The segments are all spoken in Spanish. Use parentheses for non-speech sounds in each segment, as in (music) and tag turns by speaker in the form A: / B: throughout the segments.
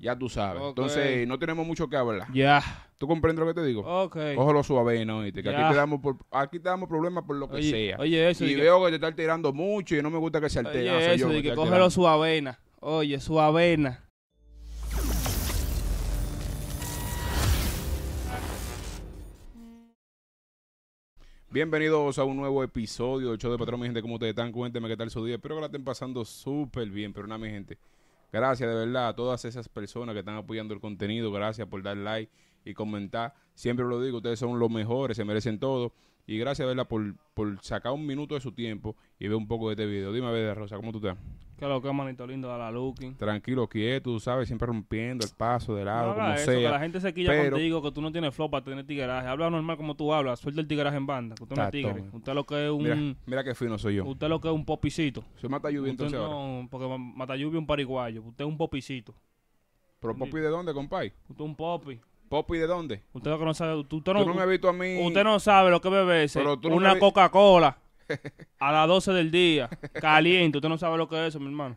A: Ya tú sabes. Entonces, no tenemos mucho que hablar. Ya. ¿Tú comprendes lo que te digo? Ok. Cógelo
B: suave, ¿no? Que
A: aquí, te damos problemas por lo que sea. Oye, eso. Y veo que... te estás tirando mucho y no me gusta que se alteren. Oye, eso, que, cógelo
B: suavena. Oye, suave.
A: Bienvenidos a un nuevo episodio del Show de Patrón, mi gente, ¿cómo ustedes están? Cuéntenme qué tal su día. Espero que la estén pasando súper bien, pero nada, mi gente. Gracias de verdad a todas esas personas que están apoyando el contenido. Gracias por dar like y comentar. Siempre lo digo, ustedes son los mejores, se merecen todo. Y gracias, de verdad, por, por sacar un minuto de su tiempo y ver un poco de este video. Dime a ver, Rosa, ¿cómo tú estás?
B: Que lo que manito lindo de la looking.
A: Tranquilo, quieto, tú sabes, siempre rompiendo el paso de lado, no como eso, sea. Que la gente se quilla contigo,
B: que tú no tienes flow para tener tigueraje. Habla normal como tú hablas, suelta el tigueraje en banda. Que usted no es tigre. Usted lo que es un.
A: Mira, qué que fino soy yo.
B: Usted lo que es un popicito. Soy Matayubi entonces. No, ahora. porque Matayubi es un pariguayo. Usted es un popicito. ¿Pero popi de dónde, compay? Usted es un popi. ¿Popi de dónde? Usted no sabe. tú no me visto a mí. Usted no sabe lo que bebe ese. una Coca-Cola a las 12 del día, caliente. Usted no sabe lo que es eso, mi hermano.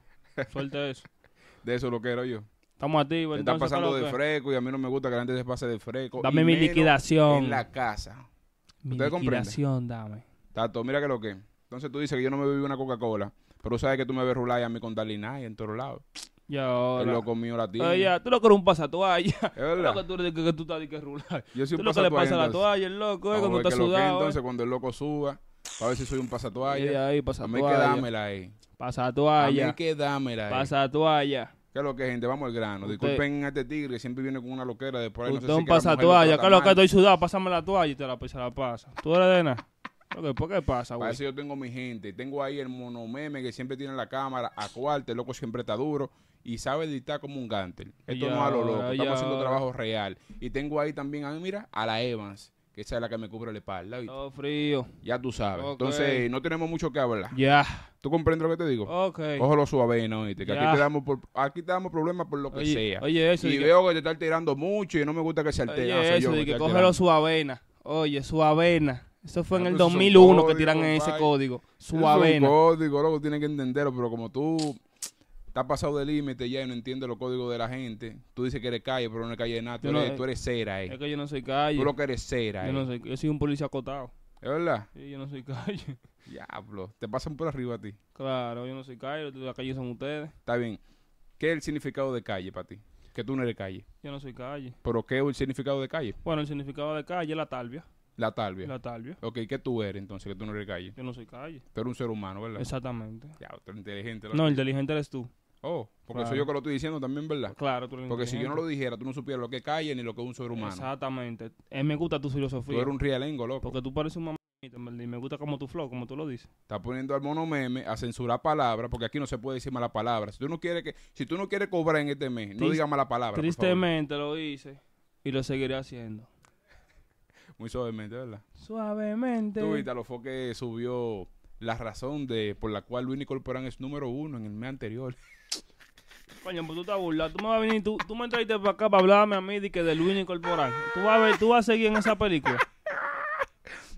B: Suelte eso.
A: De eso lo quiero yo.
B: Estamos activos. está pasando de
A: fresco y a mí no me gusta que la gente se pase de fresco. Dame mi liquidación. En la
B: casa. Mi liquidación, dame.
A: Tato, mira que lo que. Entonces tú dices que yo no me bebo una Coca-Cola, pero sabes que tú me ves rular a mí con y en todos lados. el ahora. mío lo la eh, tía. Oye,
B: tú lo que eres un pasatoalla. Es (laughs) verdad. lo que tú, que, tú estás de que rular. Yo soy tú lo que le pasa a la toalla, el loco, eh, cuando está sudado. Eh. entonces,
A: cuando el loco suba a ver si soy un pasatualla. Sí, ahí, pasatualla. A mí que dámela ahí.
B: Pasatualla. A mí que dámela ahí.
A: Pasatualla. ¿Qué es lo que, gente? Vamos al grano. Disculpen a este tigre que siempre viene con una loquera de un ¿Qué es lo que estoy
B: sudado? Pásame la toalla y te la, se la pasa. ¿Tú eres de nada? ¿Por qué pasa, güey? Para eso
A: yo tengo mi gente. Tengo ahí el monomeme que siempre tiene la cámara a El loco siempre está duro y sabe editar como un gantel. Esto no es a lo loco. Estamos haciendo trabajo real. Y tengo ahí también a mira, a la Evans que esa es la que me cubre la espalda. Todo frío. Ya tú sabes. Entonces, no tenemos mucho que hablar. Ya. ¿Tú comprendes lo que te digo? Ok. Cógelo suave, ¿no? ¿viste? Que aquí, te damos problemas por lo que sea. Oye, eso. Y veo que... te estás tirando mucho y no me gusta que se alteren. Oye, eso, que, cógelo
B: suavena. Oye, suavena. Eso fue en el 2001 que tiran ese código. Suave.
A: código, loco, tienen que entenderlo, pero como tú has pasado de límite ya y no entiende los códigos de la gente. Tú dices que eres calle, pero no eres calle nada. Tú, eres, cera, eh. Es que yo no soy calle. Tú lo que eres cera, yo no
B: soy, yo soy un policía acotado. ¿Es verdad? Sí, yo no soy (laughs)
A: calle. Diablo, te pasan por arriba a ti.
B: Claro, yo no soy calle, la calle son ustedes. Está bien. ¿Qué es el significado de calle para
A: ti? Que tú no eres calle.
B: Yo no soy calle.
A: ¿Pero qué es el significado de calle? Bueno, el significado de calle es la talvia. La talvia. La talvia. Ok, ¿qué tú eres entonces? Que tú no eres calle. Yo no soy calle. Tú eres un ser humano, ¿verdad? Exactamente. Ya, tú inteligente. No,
B: inteligente eres tú. Oh, porque eso soy yo que
A: lo estoy diciendo también, ¿verdad? Claro, tú Porque si yo no lo dijera, tú no supieras lo que calle ni lo que es un humano. Exactamente.
B: Eh, me gusta tu filosofía. Tú eres un
A: rielengo, loco. Porque tú pareces un mamá y me gusta como tu flow, como tú lo dices. Está poniendo al mono meme a censurar palabras, porque aquí no se puede decir mala palabra. Si tú no quieres que, si tú no quieres cobrar en este mes, no digas mala palabra. Tristemente
B: lo hice
A: y lo seguiré haciendo. Muy suavemente, ¿verdad?
B: Suavemente. Tú viste
A: a subió la razón de por la cual Luis Corporán es número uno en el mes anterior.
B: (laughs) Coño, pues tú estás burlado. Tú me vas a venir, tú, tú me entraste para acá para hablarme a mí de que de Luis Corporan. Tú vas a tú a seguir en esa película. (laughs)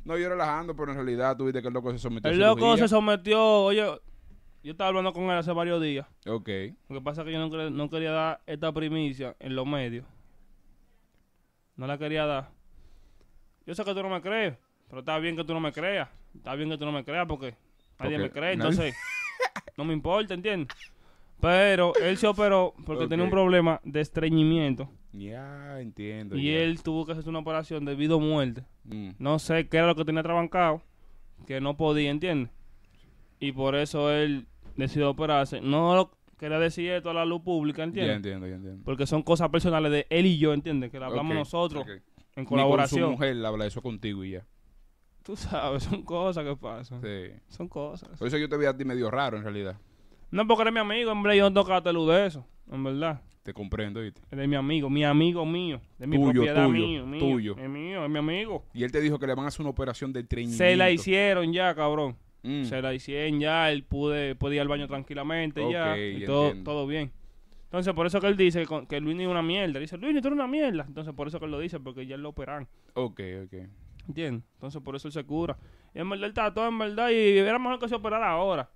A: No, yo relajando, pero en realidad tú viste que el loco se sometió. El loco se
B: sometió, oye, yo estaba hablando con él hace varios días. Ok. Lo que pasa es que yo no, no quería dar esta primicia en los medios. No la quería dar. Yo sé que tú no me crees. Pero está bien que tú no me creas. Está bien que tú no me creas porque nadie me cree. Entonces, (laughs) no me importa, ¿entiendes? Pero él se operó porque tenía un problema de estreñimiento. Ya, entiendo. Y él tuvo que hacer una operación debido a muerte. Mm. No sé qué era lo que tenía trabancado, que no podía, ¿entiendes? Y por eso él decidió operarse. No lo quería decir esto a la luz pública, ¿entiendes? Ya entiendo, ya entiendo. Porque son cosas personales de él y yo, ¿entiendes? Que la hablamos nosotros en colaboración. Ni con su mujer habla eso contigo y ya. Tú sabes, son cosas que pasan. Sí. Son cosas. Por eso yo te vi a ti medio raro, en realidad. No, porque eres mi amigo, hombre, yo no toco luz de eso, en verdad. Te comprendo, ¿viste? Eres es mi amigo, mi amigo mío. De tuyo, propiedad tuyo, mío, tuyo. Es mío, es mi amigo.
A: Y él te dijo que le van a hacer una operación de treñimiento. Se la
B: hicieron ya, cabrón. Mm. Se la hicieron ya, él pude, podía ir al baño tranquilamente ya. Y todo, todo, bien. Entonces, por eso que él dice que, Luis ni una mierda. Dice, Luis, ni eres una mierda. Entonces, por eso que él lo dice, porque ya lo operan. Ok, ok. ¿Entiendes? Entonces por eso él se cura. Y en verdad él está todo en verdad y era mejor que se operara ahora.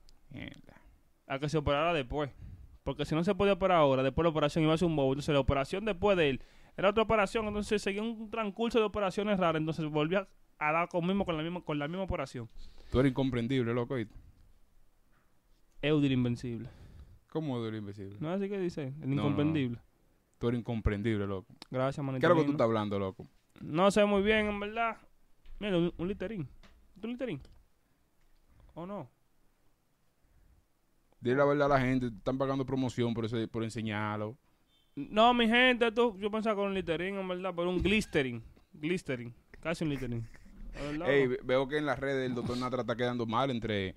B: A que se operara después. Porque si no se podía operar ahora, después la operación iba a ser un bobo. Entonces la operación después de él era otra operación. Entonces seguía un transcurso de operaciones raras. Entonces volvía a dar con, mismo, con, la, misma, con la misma operación.
A: Tú eres incomprendible, loco. Eudir Invencible. ¿Cómo Eudir Invencible? No, así que dice. El incomprendible. Tú eres incomprendible, loco. Gracias, manito. ¿Qué es lo que tú estás hablando, loco?
B: No sé muy bien, en verdad. Mira, un, literín. ¿Un literín? ¿O no? Dile la verdad a la gente, están pagando promoción por, por enseñarlo. No, mi gente, yo pensaba con un literín, en verdad, pero un glistering. Glistering. casi un literín. Ey,
A: veo que en las redes el doctor Natra está quedando mal entre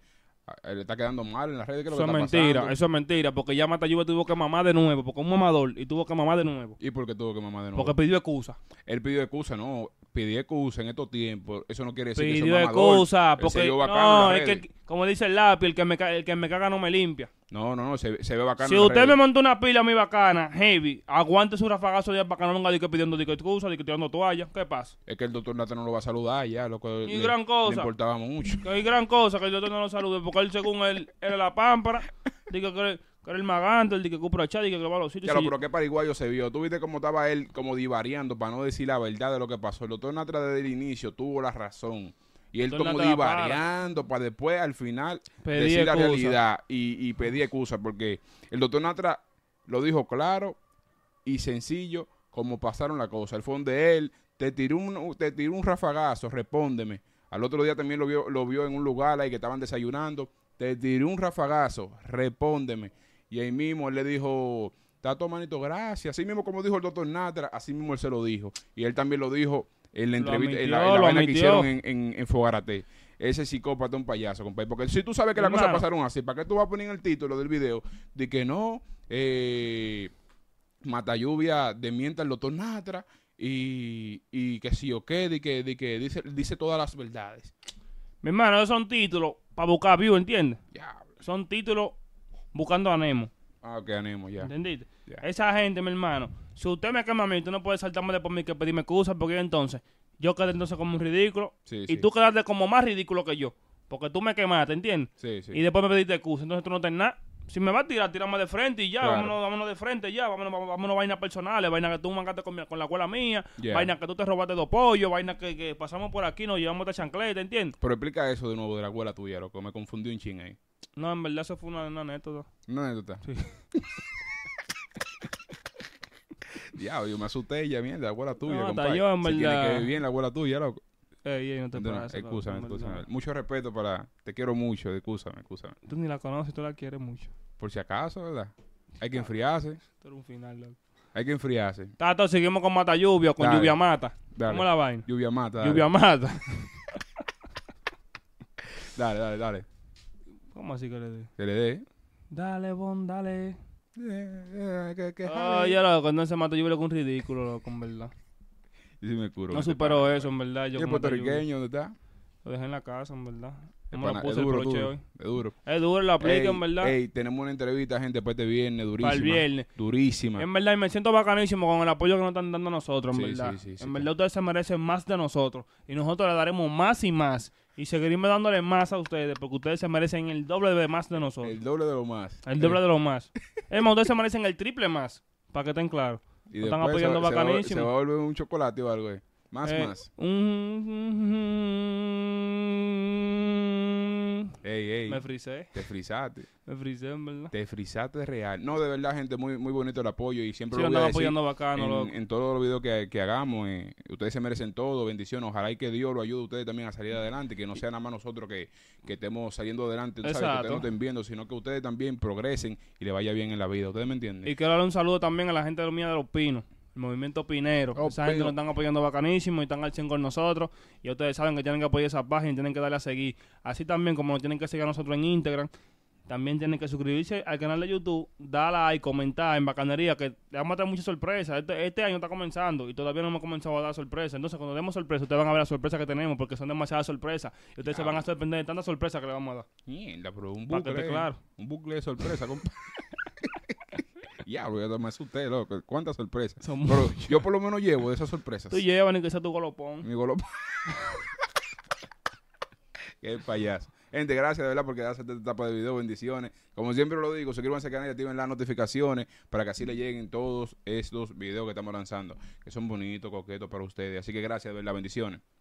A: le está
B: quedando mal en las
A: redes. eso es mentira, eso
B: es mentira, porque ya Mata tuvo que mamar de nuevo, porque un mamador y tuvo que mamar de nuevo. ¿Y por qué tuvo que mamar de nuevo? Porque pidió excusa. Él pidió excusa, no, pidió excusa en
A: estos tiempos, eso no quiere decir pidió que Pidió excusa, porque no, es que,
B: como dice el lápiz, el que, me, que me caga no me limpia. No, no, no, se, ve bacana. Si usted me montó una pila muy bacana, heavy, aguante su rafagazo de bacano, venga que que pidiendo de excusa, tirando toalla, ¿qué pasa? Es que el doctor nate no lo
A: va a saludar ya, lo que le, gran cosa, le importaba mucho.
B: Que hay gran cosa que el doctor no lo salude, porque él según él era la pámpara, digo que que el maganto, el de que cupro chad y que a los sitios. Claro, pero qué paraguayo
A: se vio. Tú viste cómo estaba él como divariando para no decir la verdad de lo que pasó. El doctor Natra desde el inicio tuvo la razón. Y él como divariando para. después al final decir la realidad y, y pedir excusa, porque el doctor Natra lo dijo claro y sencillo como pasaron las cosas. El fondo de él te tiró un, te tiró un rafagazo, respóndeme. Al otro día también lo vio, lo vio en un lugar ahí que estaban desayunando. Te tiró un rafagazo, respóndeme. Y ahí mismo él le dijo, Tato Manito, gracias. Así mismo como dijo el doctor Natra, así mismo él se lo dijo. Y él también lo dijo en la entrevista, en la, vaina que hicieron en, en, Fogarate ese psicópata es un payaso, compadre. Porque si tú sabes que las cosas pasaron así, ¿para qué tú vas a poner el título del video de que no, eh, mata lluvia, demienta el doctor Natra y, y que sí o qué, de que, que
B: dice, dice todas las verdades? Mi hermano, esos son títulos para buscar view, ¿entiendes? son títulos buscando a Ah, ok, Nemo, ya. ¿Entendiste? Esa gente, mi hermano, si usted me quema a mí, tú no puedes saltarme de por mí que pedirme excusas, porque entonces yo quedé entonces como un ridículo y tú quedaste como más ridículo que yo. Porque tú me quemaste, ¿entiendes? Sí, sí. Y después me pediste excusa, entonces tú no tenés nada. Si me vas a tirar, tirame de frente y ya, vámonos, de frente ya, vámonos, vámonos vainas personales, vainas que tú mangaste con, la cuela mía, vainas que tú te robaste dos pollos, vainas que, pasamos por aquí, nos llevamos de chancleta, ¿entiendes?
A: Pero explica eso de nuevo de la escuela tuya, que me confundí un ching ahí.
B: No, en verdad eso fue una, anécdota.
A: Una anécdota. Sí. (laughs) Diablo, yo me asusté ella, mierda, abuela tuya, no, compadre. Yo, en verdad. Si que la abuela tuya, loco. Ey, ey, no te entonces, excúsame, Mucho respeto para... Te quiero mucho, excúsame, excúsame.
B: Tú ni la conoces, tú la quieres mucho.
A: Por si acaso, ¿verdad? Hay que enfriarse. Esto
B: era un final, loco.
A: Hay que enfriarse.
B: Tato, seguimos con mata lluvia, con lluvia mata. ¿Cómo la vaina? Lluvia mata. Lluvia mata.
A: (laughs) dale, dale, dale. ¿Cómo así que le dé? Que le dé.
B: Dale, Bon, dale. Eh, Ay, ya loco, cuando se mata yo con un ridículo, loco, en verdad.
A: Yo sí me curo. No este supero eso, en verdad. Yo ¿Y puertorriqueño
B: dónde está? Lo dejé en la casa, en verdad. es duro, el broche hoy.
A: Es duro. Es duro la aplique, en verdad. Ey, tenemos una entrevista, gente, para este viernes, durísima. Para el viernes. Durísima. En
B: verdad, y me siento bacanísimo con el apoyo que nos están dando nosotros, en verdad. Sí, sí, en verdad, ustedes se merecen más de nosotros. Y nosotros le daremos más y más. Y seguirme dándole más a ustedes, porque ustedes se merecen el doble de más de nosotros. El doble de lo más. El doble eh. de lo más. (laughs) es más, ustedes se merecen el triple más, para que estén claros. están apoyando se, bacanísimo. Se va, a volver un
A: chocolate o algo, eh. Más, eh, más.
B: Un... Ey, ey. Me frisé. Te
A: frisaste.
B: Me frisé, en
A: Te frisaste real. No, de verdad, gente, muy, muy bonito el apoyo y siempre lo voy a apoyando bacano, en, loco. todos los videos que, hagamos. Eh, ustedes se merecen todo, bendición. Ojalá y que Dios lo ayude a ustedes también a salir mm. adelante, que no sea nada más nosotros que, estemos saliendo adelante, tú sabes, que no estén viendo, sino que ustedes también progresen y le vaya bien en la vida. ¿Ustedes me entienden?
B: Y quiero darle un saludo también a la gente de los de Los Pinos movimiento Pinero. Oh, Esa nos están apoyando bacanísimo y están al 100 con nosotros. Y ustedes saben que tienen que apoyar esa página y tienen que darle a seguir. Así también como tienen que seguir a nosotros en Instagram. También tienen que suscribirse al canal de YouTube, dar like, comentar en Bacanería, que le vamos a dar muchas sorpresas. Este, este, año está comenzando y todavía no hemos comenzado a dar sorpresas. Entonces, cuando demos sorpresas, ustedes van a ver las sorpresas que tenemos, porque son demasiadas sorpresas. Y ustedes se van a sorprender de tantas sorpresas que le vamos a dar.
A: Mierda, pero un bucle. Claro. Un bucle de sorpresa, compadre. (laughs) ya voy a loco. Cuánta sorpresa. Son Pero muchas. yo por lo menos llevo de esas sorpresas. Tú llevas ni que sea tu golopón. Mi golopón. (laughs) Qué payaso. Gente, gracias de verdad porque quedarse esta etapa de video. Bendiciones. Como siempre lo digo, suscríbanse al canal y activen las notificaciones para que así le lleguen todos estos videos que estamos lanzando, que son bonitos, coquetos para ustedes. Así que gracias de verdad. Bendiciones.